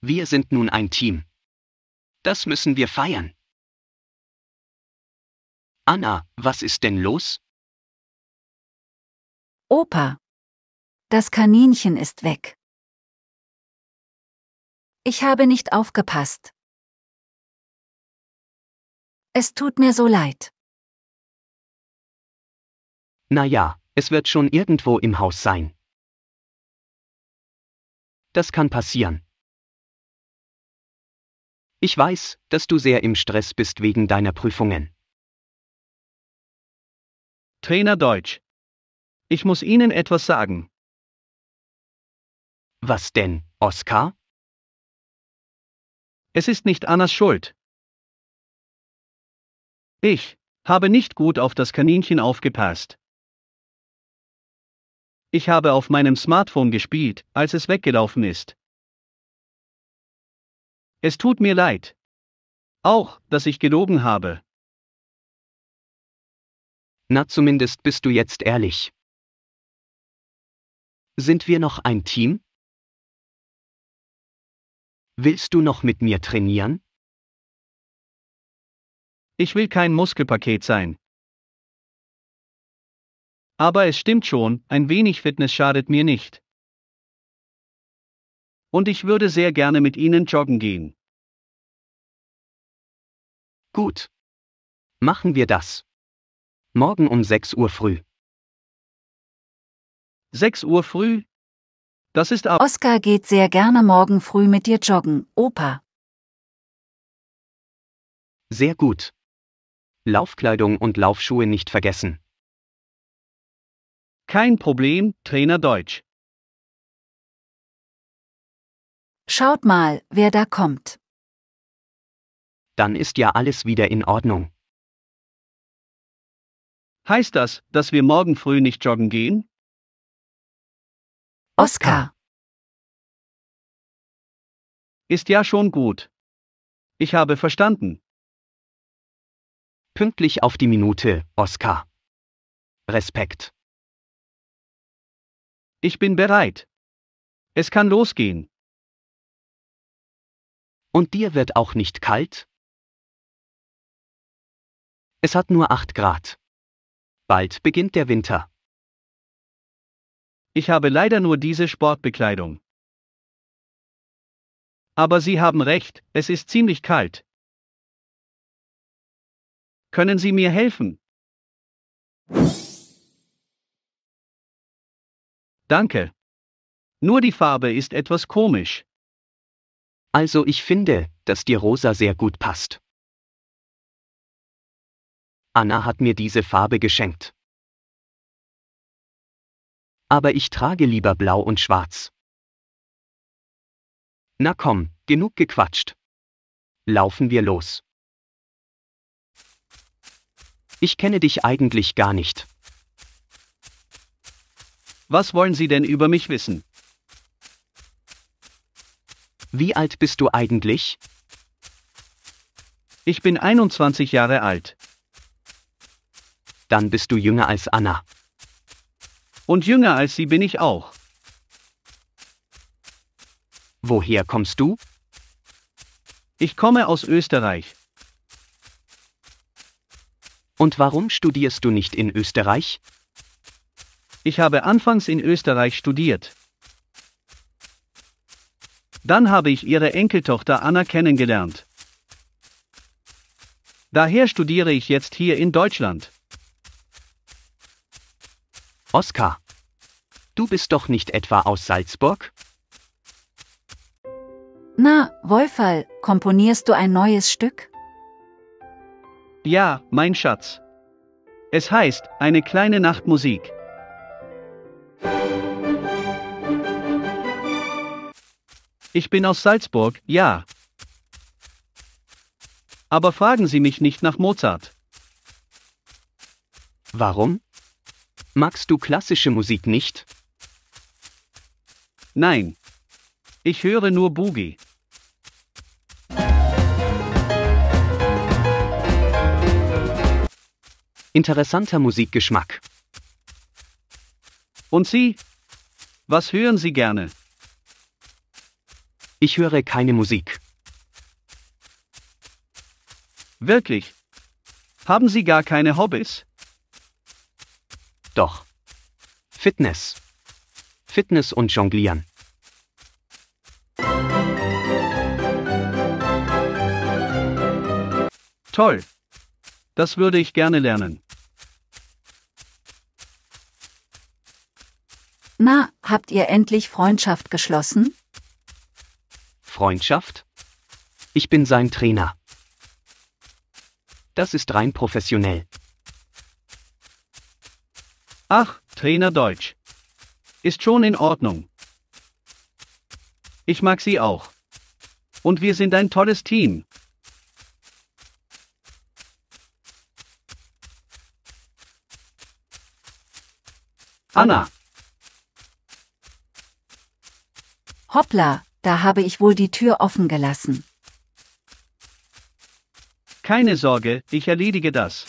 Wir sind nun ein Team. Das müssen wir feiern. Anna, was ist denn los? Opa. Das Kaninchen ist weg. Ich habe nicht aufgepasst. Es tut mir so leid. Na ja, es wird schon irgendwo im Haus sein. Das kann passieren. Ich weiß, dass du sehr im Stress bist wegen deiner Prüfungen. Trainer Deutsch. Ich muss Ihnen etwas sagen. Was denn, Oskar? Es ist nicht Annas Schuld. Ich habe nicht gut auf das Kaninchen aufgepasst. Ich habe auf meinem Smartphone gespielt, als es weggelaufen ist. Es tut mir leid. Auch, dass ich gelogen habe. Na zumindest bist du jetzt ehrlich. Sind wir noch ein Team? Willst du noch mit mir trainieren? Ich will kein Muskelpaket sein. Aber es stimmt schon, ein wenig Fitness schadet mir nicht und ich würde sehr gerne mit Ihnen joggen gehen. Gut. Machen wir das. Morgen um 6 Uhr früh. 6 Uhr früh? Das ist ab. Oskar geht sehr gerne morgen früh mit dir joggen, Opa. Sehr gut. Laufkleidung und Laufschuhe nicht vergessen. Kein Problem, Trainer Deutsch. Schaut mal, wer da kommt. Dann ist ja alles wieder in Ordnung. Heißt das, dass wir morgen früh nicht joggen gehen? Oskar. Ist ja schon gut. Ich habe verstanden. Pünktlich auf die Minute, Oskar. Respekt. Ich bin bereit. Es kann losgehen. Und dir wird auch nicht kalt? Es hat nur 8 Grad. Bald beginnt der Winter. Ich habe leider nur diese Sportbekleidung. Aber Sie haben recht, es ist ziemlich kalt. Können Sie mir helfen? Danke. Nur die Farbe ist etwas komisch. Also ich finde, dass dir rosa sehr gut passt. Anna hat mir diese Farbe geschenkt. Aber ich trage lieber blau und schwarz. Na komm, genug gequatscht. Laufen wir los. Ich kenne dich eigentlich gar nicht. Was wollen Sie denn über mich wissen? Wie alt bist du eigentlich? Ich bin 21 Jahre alt. Dann bist du jünger als Anna. Und jünger als sie bin ich auch. Woher kommst du? Ich komme aus Österreich. Und warum studierst du nicht in Österreich? Ich habe anfangs in Österreich studiert. Dann habe ich ihre Enkeltochter Anna kennengelernt. Daher studiere ich jetzt hier in Deutschland. Oskar, du bist doch nicht etwa aus Salzburg? Na, Wolferl, komponierst du ein neues Stück? Ja, mein Schatz. Es heißt, eine kleine Nachtmusik. Ich bin aus Salzburg, ja. Aber fragen Sie mich nicht nach Mozart. Warum? Magst du klassische Musik nicht? Nein. Ich höre nur Boogie. Interessanter Musikgeschmack. Und Sie? Was hören Sie gerne? Ich höre keine Musik. Wirklich? Haben Sie gar keine Hobbys? Doch. Fitness. Fitness und Jonglieren. Toll. Das würde ich gerne lernen. Na, habt ihr endlich Freundschaft geschlossen? Freundschaft? Ich bin sein Trainer. Das ist rein professionell. Ach, Trainer Deutsch. Ist schon in Ordnung. Ich mag Sie auch. Und wir sind ein tolles Team. Anna. Hoppla, da habe ich wohl die Tür offen gelassen. Keine Sorge, ich erledige das.